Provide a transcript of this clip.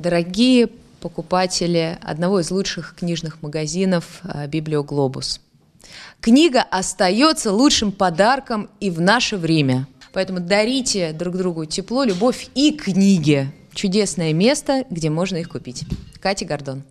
дорогие покупатели одного из лучших книжных магазинов э, «Библиоглобус». Книга остается лучшим подарком и в наше время. Поэтому дарите друг другу тепло, любовь и книги. Чудесное место, где можно их купить. Катя Гордон.